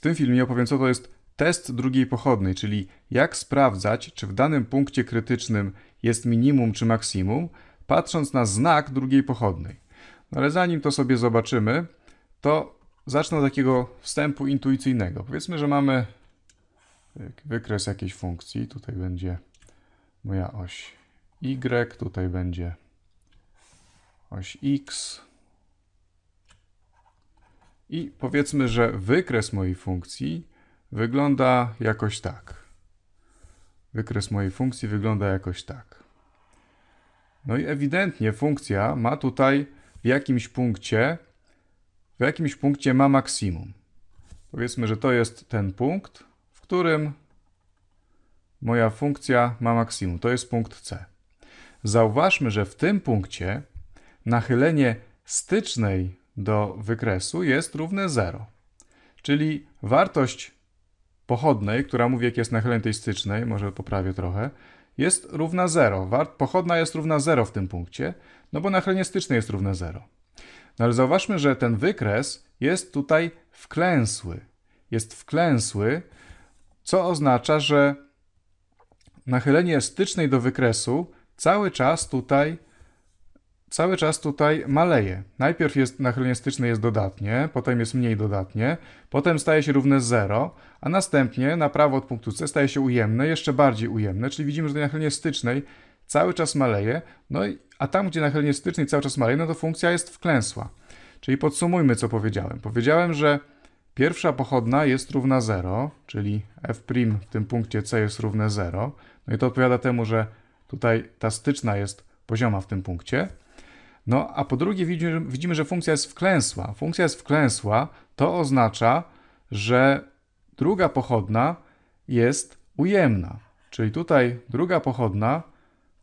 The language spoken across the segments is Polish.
W tym filmie opowiem co to jest test drugiej pochodnej, czyli jak sprawdzać, czy w danym punkcie krytycznym jest minimum czy maksimum, patrząc na znak drugiej pochodnej. No ale zanim to sobie zobaczymy, to zacznę od takiego wstępu intuicyjnego. Powiedzmy, że mamy wykres jakiejś funkcji. Tutaj będzie moja oś y, tutaj będzie oś x, i powiedzmy, że wykres mojej funkcji wygląda jakoś tak. Wykres mojej funkcji wygląda jakoś tak. No i ewidentnie funkcja ma tutaj w jakimś punkcie, w jakimś punkcie ma maksimum. Powiedzmy, że to jest ten punkt, w którym moja funkcja ma maksimum. To jest punkt C. Zauważmy, że w tym punkcie nachylenie stycznej do wykresu jest równe 0. Czyli wartość pochodnej, która mówi jak jest nachylenia stycznej, może poprawię trochę, jest równa 0. pochodna jest równa 0 w tym punkcie, no bo nachylenie stycznej jest równe 0. No ale zauważmy, że ten wykres jest tutaj wklęsły. Jest wklęsły, co oznacza, że nachylenie stycznej do wykresu cały czas tutaj cały czas tutaj maleje. Najpierw jest, na jest dodatnie, potem jest mniej dodatnie, potem staje się równe 0, a następnie na prawo od punktu C staje się ujemne, jeszcze bardziej ujemne, czyli widzimy, że na helenistycznej cały czas maleje, no i, a tam, gdzie na cały czas maleje, no to funkcja jest wklęsła. Czyli podsumujmy, co powiedziałem. Powiedziałem, że pierwsza pochodna jest równa 0, czyli f' w tym punkcie C jest równe 0, no i to odpowiada temu, że tutaj ta styczna jest pozioma w tym punkcie, no a po drugie widzimy, widzimy, że funkcja jest wklęsła. Funkcja jest wklęsła, to oznacza, że druga pochodna jest ujemna. Czyli tutaj druga pochodna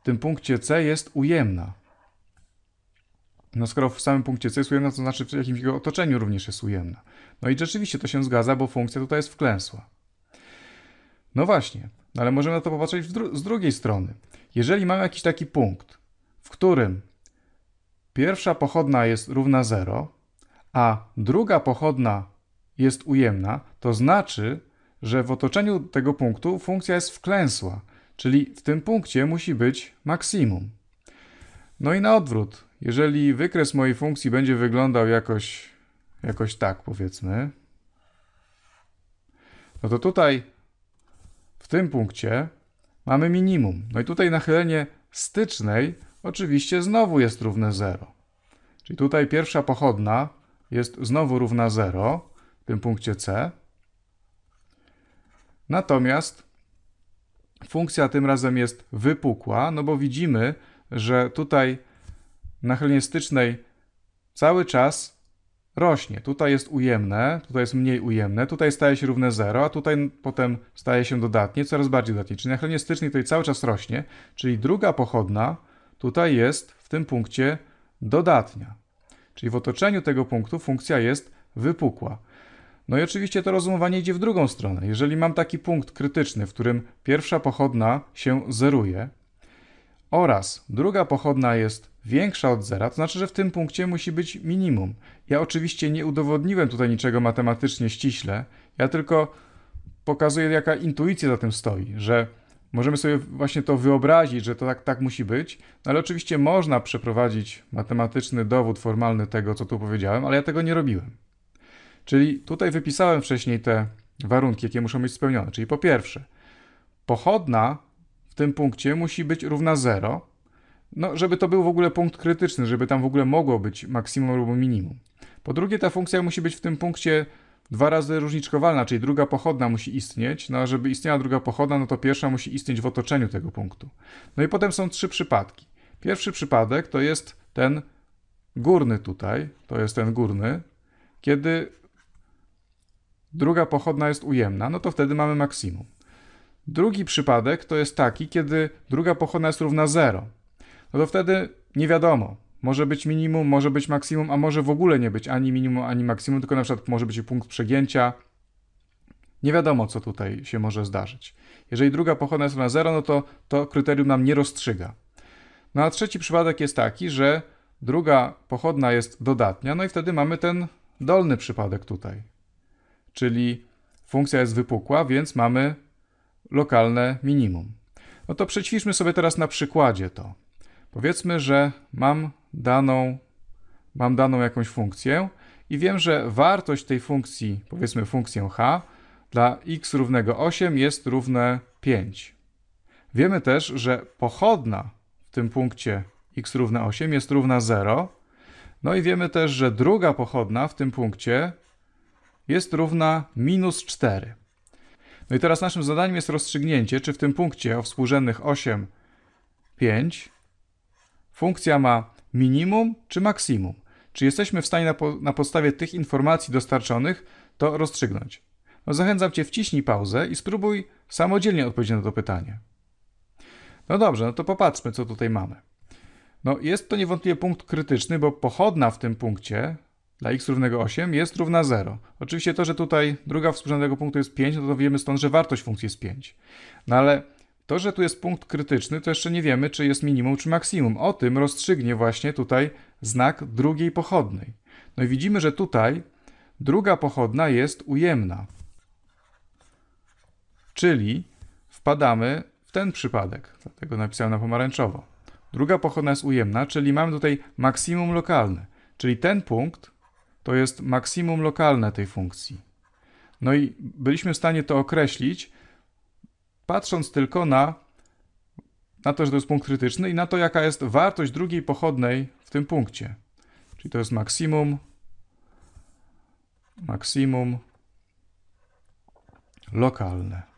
w tym punkcie C jest ujemna. No skoro w samym punkcie C jest ujemna, to znaczy w jakimś jego otoczeniu również jest ujemna. No i rzeczywiście to się zgadza, bo funkcja tutaj jest wklęsła. No właśnie, no ale możemy na to popatrzeć dru z drugiej strony. Jeżeli mamy jakiś taki punkt, w którym pierwsza pochodna jest równa 0, a druga pochodna jest ujemna, to znaczy, że w otoczeniu tego punktu funkcja jest wklęsła, czyli w tym punkcie musi być maksimum. No i na odwrót, jeżeli wykres mojej funkcji będzie wyglądał jakoś, jakoś tak, powiedzmy, no to tutaj w tym punkcie mamy minimum. No i tutaj nachylenie stycznej oczywiście znowu jest równe 0. Czyli tutaj pierwsza pochodna jest znowu równa 0 w tym punkcie C. Natomiast funkcja tym razem jest wypukła, no bo widzimy, że tutaj na helenistycznej cały czas rośnie. Tutaj jest ujemne, tutaj jest mniej ujemne, tutaj staje się równe 0, a tutaj potem staje się dodatnie, coraz bardziej dodatnie. Czyli na helenistycznej tutaj cały czas rośnie, czyli druga pochodna tutaj jest w tym punkcie dodatnia. Czyli w otoczeniu tego punktu funkcja jest wypukła. No i oczywiście to rozumowanie idzie w drugą stronę. Jeżeli mam taki punkt krytyczny, w którym pierwsza pochodna się zeruje oraz druga pochodna jest większa od zera, to znaczy, że w tym punkcie musi być minimum. Ja oczywiście nie udowodniłem tutaj niczego matematycznie ściśle, ja tylko pokazuję, jaka intuicja za tym stoi, że Możemy sobie właśnie to wyobrazić, że to tak, tak musi być, no ale oczywiście można przeprowadzić matematyczny dowód formalny tego, co tu powiedziałem, ale ja tego nie robiłem. Czyli tutaj wypisałem wcześniej te warunki, jakie muszą być spełnione. Czyli po pierwsze, pochodna w tym punkcie musi być równa 0, no, żeby to był w ogóle punkt krytyczny, żeby tam w ogóle mogło być maksimum lub minimum. Po drugie, ta funkcja musi być w tym punkcie dwa razy różniczkowalna, czyli druga pochodna musi istnieć. No a żeby istniała druga pochodna, no to pierwsza musi istnieć w otoczeniu tego punktu. No i potem są trzy przypadki. Pierwszy przypadek to jest ten górny tutaj, to jest ten górny, kiedy druga pochodna jest ujemna, no to wtedy mamy maksimum. Drugi przypadek to jest taki, kiedy druga pochodna jest równa 0. No to wtedy nie wiadomo, może być minimum, może być maksimum, a może w ogóle nie być ani minimum, ani maksimum, tylko na przykład może być punkt przegięcia. Nie wiadomo, co tutaj się może zdarzyć. Jeżeli druga pochodna jest na zero, no to to kryterium nam nie rozstrzyga. No a trzeci przypadek jest taki, że druga pochodna jest dodatnia, no i wtedy mamy ten dolny przypadek tutaj. Czyli funkcja jest wypukła, więc mamy lokalne minimum. No to przećwiczmy sobie teraz na przykładzie to. Powiedzmy, że mam daną, mam daną jakąś funkcję i wiem, że wartość tej funkcji, powiedzmy funkcję h, dla x równego 8 jest równe 5. Wiemy też, że pochodna w tym punkcie x równa 8 jest równa 0. No i wiemy też, że druga pochodna w tym punkcie jest równa minus 4. No i teraz naszym zadaniem jest rozstrzygnięcie, czy w tym punkcie o współrzędnych 8, 5 funkcja ma minimum czy maksimum. Czy jesteśmy w stanie na, po, na podstawie tych informacji dostarczonych to rozstrzygnąć? No zachęcam Cię, wciśnij pauzę i spróbuj samodzielnie odpowiedzieć na to pytanie. No dobrze, no to popatrzmy, co tutaj mamy. No jest to niewątpliwie punkt krytyczny, bo pochodna w tym punkcie dla x równego 8 jest równa 0. Oczywiście to, że tutaj druga współrzędnego punktu jest 5, no to wiemy stąd, że wartość funkcji jest 5. No ale to, że tu jest punkt krytyczny, to jeszcze nie wiemy, czy jest minimum, czy maksimum. O tym rozstrzygnie właśnie tutaj znak drugiej pochodnej. No i widzimy, że tutaj druga pochodna jest ujemna. Czyli wpadamy w ten przypadek, dlatego napisałem na pomarańczowo. Druga pochodna jest ujemna, czyli mamy tutaj maksimum lokalne, czyli ten punkt to jest maksimum lokalne tej funkcji. No i byliśmy w stanie to określić patrząc tylko na, na to, że to jest punkt krytyczny i na to, jaka jest wartość drugiej pochodnej w tym punkcie. Czyli to jest maksimum, maksimum lokalne.